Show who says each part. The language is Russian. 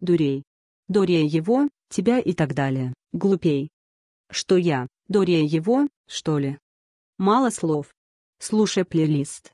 Speaker 1: дурей. Дория его, тебя и так далее, глупей. Что я, Дория его, что ли? Мало слов. Слушай плейлист.